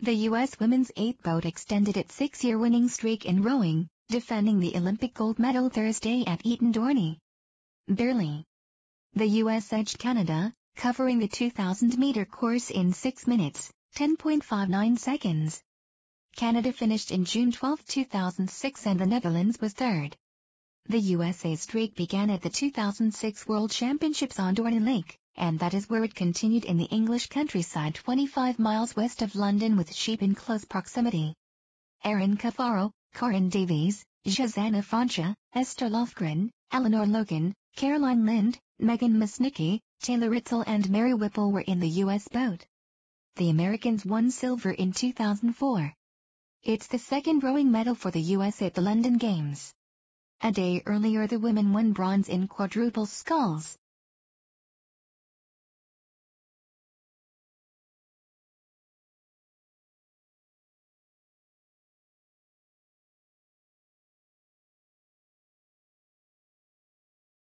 The U.S. women's eight-boat extended its six-year winning streak in rowing, defending the Olympic gold medal Thursday at Eton Dorney. Burley. The U.S. edged Canada, covering the 2,000-meter course in 6 minutes, 10.59 seconds. Canada finished in June 12, 2006 and the Netherlands was third. The U.S. streak began at the 2006 World Championships on Dorney Lake, and that is where it continued in the English countryside 25 miles west of London with sheep in close proximity. Aaron Caffaro, Corin Davies, Jazana Francia, Esther Lofgren, Eleanor Logan, Caroline Lind, Megan Misnicki, Taylor Ritzel and Mary Whipple were in the U.S. boat. The Americans won silver in 2004. It's the second rowing medal for the U.S. at the London Games. A day earlier the women won bronze in quadruple sculls,